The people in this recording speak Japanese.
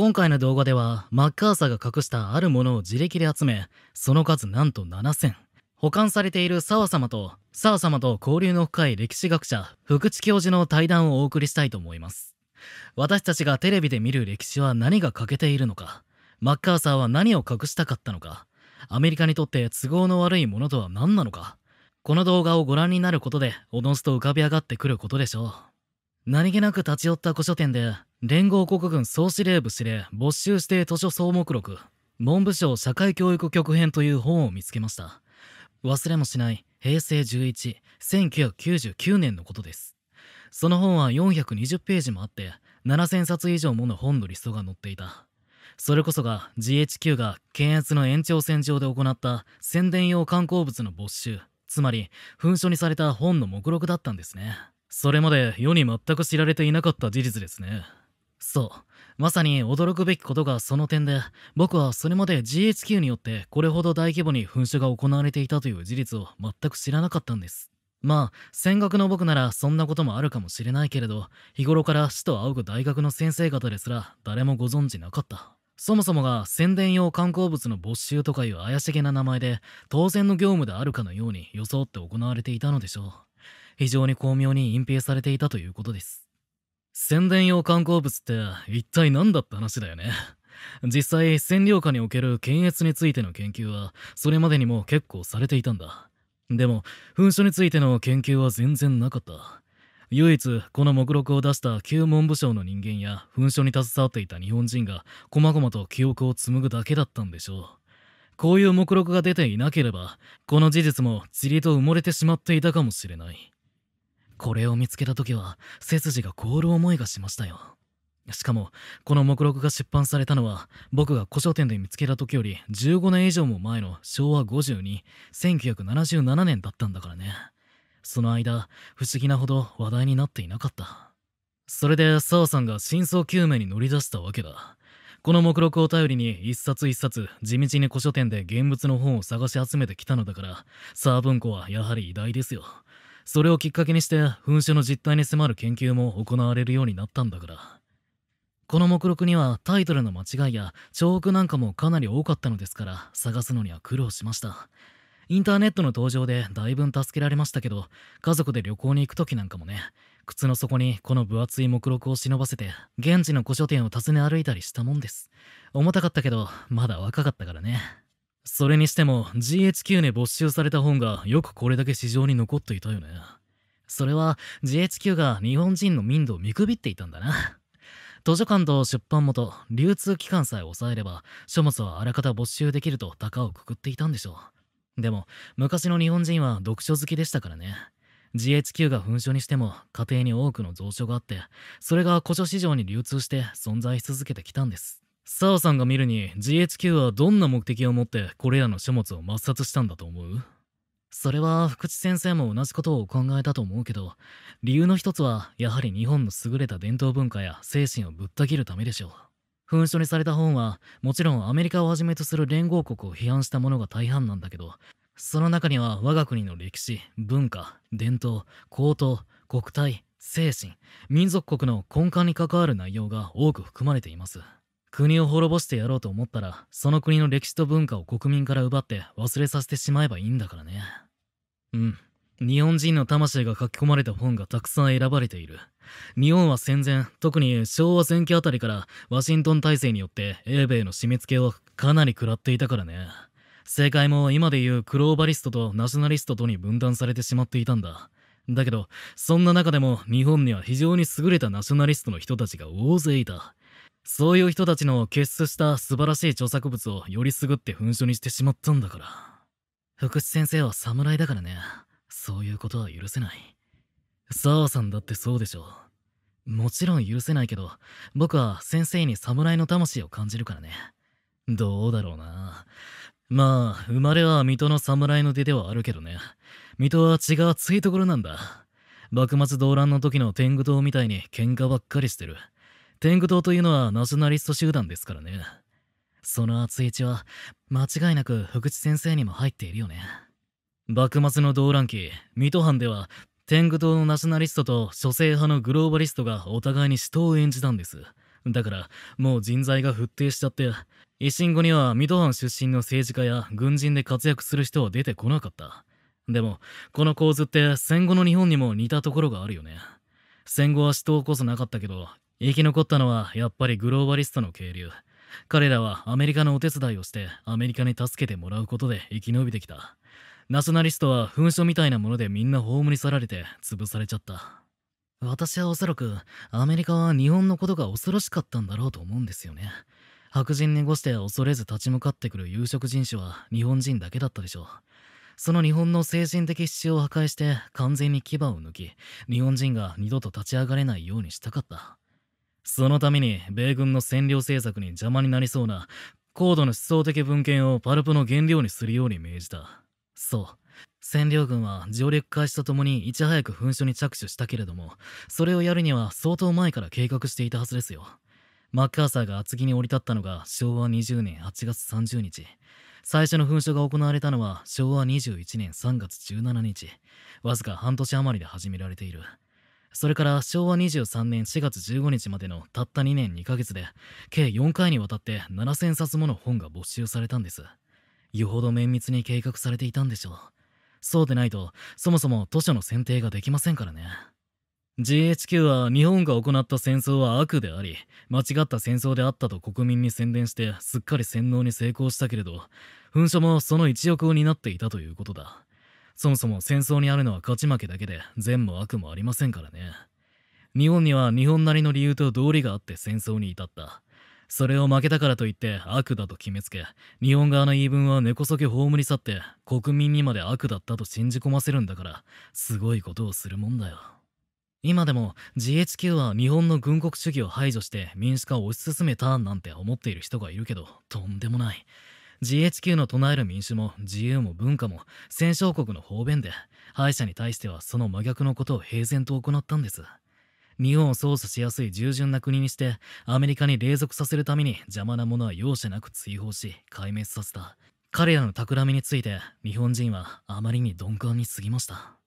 今回の動画ではマッカーサーが隠したあるものを自力で集めその数なんと7000保管されている澤様と澤様と交流の深い歴史学者福地教授の対談をお送りしたいと思います私たちがテレビで見る歴史は何が欠けているのかマッカーサーは何を隠したかったのかアメリカにとって都合の悪いものとは何なのかこの動画をご覧になることでおのずと浮かび上がってくることでしょう何気なく立ち寄った古書店で連合国軍総司令部司令没収指定図書総目録文部省社会教育局編という本を見つけました忘れもしない平成111999年のことですその本は420ページもあって7000冊以上もの本のリストが載っていたそれこそが GHQ が検閲の延長線上で行った宣伝用観光物の没収つまり噴書にされた本の目録だったんですねそれまで世に全く知られていなかった事実ですねそう。まさに驚くべきことがその点で、僕はそれまで GHQ によってこれほど大規模に噴射が行われていたという事実を全く知らなかったんです。まあ、戦学の僕ならそんなこともあるかもしれないけれど、日頃から死と仰ぐ大学の先生方ですら誰もご存知なかった。そもそもが宣伝用観光物の没収とかいう怪しげな名前で、当然の業務であるかのように装って行われていたのでしょう。非常に巧妙に隠蔽されていたということです。宣伝用観光物って一体何だって話だよね。実際、占領下における検閲についての研究は、それまでにも結構されていたんだ。でも、噴書についての研究は全然なかった。唯一、この目録を出した旧文部省の人間や、噴書に携わっていた日本人が、こまごまと記憶を紡ぐだけだったんでしょう。こういう目録が出ていなければ、この事実も塵と埋もれてしまっていたかもしれない。これを見つけた時は背筋が凍る思いがしましたよしかもこの目録が出版されたのは僕が古書店で見つけた時より15年以上も前の昭和521977年だったんだからねその間不思議なほど話題になっていなかったそれで和さんが真相究明に乗り出したわけだこの目録を頼りに一冊一冊地道に古書店で現物の本を探し集めてきたのだからサー文庫はやはり偉大ですよそれをきっかけにして噴射の実態に迫る研究も行われるようになったんだからこの目録にはタイトルの間違いや重複なんかもかなり多かったのですから探すのには苦労しましたインターネットの登場でだいぶ助けられましたけど家族で旅行に行く時なんかもね靴の底にこの分厚い目録を忍ばせて現地の古書店を訪ね歩いたりしたもんです重たかったけどまだ若かったからねそれにしても GHQ に没収された本がよくこれだけ市場に残っていたよね。それは GHQ が日本人の民度を見くびっていたんだな。図書館と出版元、流通機関さえ抑えれば書物はあらかた没収できると高をくくっていたんでしょう。でも昔の日本人は読書好きでしたからね。GHQ が噴書にしても家庭に多くの蔵書があってそれが古書市場に流通して存在し続けてきたんですサオさんが見るに GHQ はどんな目的を持ってこれらの書物を抹殺したんだと思うそれは福地先生も同じことを考えたと思うけど理由の一つはやはり日本の優れた伝統文化や精神をぶった切るためでしょう紛書にされた本はもちろんアメリカをはじめとする連合国を批判したものが大半なんだけどその中には我が国の歴史文化伝統高等国体精神民族国の根幹に関わる内容が多く含まれています国を滅ぼしてやろうと思ったらその国の歴史と文化を国民から奪って忘れさせてしまえばいいんだからねうん日本人の魂が書き込まれた本がたくさん選ばれている日本は戦前特に昭和前期あたりからワシントン体制によって英米の締め付けをかなり食らっていたからね世界も今でいうグローバリストとナショナリストとに分断されてしまっていたんだだけどそんな中でも日本には非常に優れたナショナリストの人たちが大勢いたそういう人たちの傑出した素晴らしい著作物をよりすぐって噴書にしてしまったんだから。福士先生は侍だからね。そういうことは許せない。澤さんだってそうでしょう。もちろん許せないけど、僕は先生に侍の魂を感じるからね。どうだろうな。まあ、生まれは水戸の侍の出ではあるけどね。水戸は血が熱いところなんだ。幕末動乱の時の天狗党みたいに喧嘩ばっかりしてる。天狗党というのはナショナリスト集団ですからね。その熱い血は間違いなく福地先生にも入っているよね。幕末の動乱期、水戸藩では天狗党のナショナリストと諸政派のグローバリストがお互いに死闘を演じたんです。だからもう人材が沸騰しちゃって、維新後には水戸藩出身の政治家や軍人で活躍する人は出てこなかった。でも、この構図って戦後の日本にも似たところがあるよね。戦後は死闘こそなかったけど、生き残ったのはやっぱりグローバリストの渓流彼らはアメリカのお手伝いをしてアメリカに助けてもらうことで生き延びてきたナショナリストは噴書みたいなものでみんな葬り去られて潰されちゃった私はおそらくアメリカは日本のことが恐ろしかったんだろうと思うんですよね白人に越して恐れず立ち向かってくる有色人種は日本人だけだったでしょうその日本の精神的支柱を破壊して完全に牙を抜き日本人が二度と立ち上がれないようにしたかったそのために米軍の占領政策に邪魔になりそうな高度な思想的文献をパルプの原料にするように命じた。そう。占領軍は上陸開始とともにいち早く噴書に着手したけれども、それをやるには相当前から計画していたはずですよ。マッカーサーが厚木に降り立ったのが昭和20年8月30日。最初の噴書が行われたのは昭和21年3月17日。わずか半年余りで始められている。それから昭和23年4月15日までのたった2年2ヶ月で、計4回にわたって7000冊もの本が没収されたんです。よほど綿密に計画されていたんでしょう。そうでないと、そもそも図書の選定ができませんからね。GHQ は日本が行った戦争は悪であり、間違った戦争であったと国民に宣伝してすっかり洗脳に成功したけれど、文書もその一翼を担っていたということだ。そもそも戦争にあるのは勝ち負けだけで善も悪もありませんからね。日本には日本なりの理由と道理があって戦争に至った。それを負けたからといって悪だと決めつけ、日本側の言い分は根こそぎ葬り去って国民にまで悪だったと信じ込ませるんだから、すごいことをするもんだよ。今でも GHQ は日本の軍国主義を排除して民主化を推し進めたなんて思っている人がいるけど、とんでもない。GHQ の唱える民主も自由も文化も戦勝国の方便で敗者に対してはその真逆のことを平然と行ったんです日本を操作しやすい従順な国にしてアメリカに隷属させるために邪魔なものは容赦なく追放し壊滅させた彼らの企みについて日本人はあまりに鈍感に過ぎました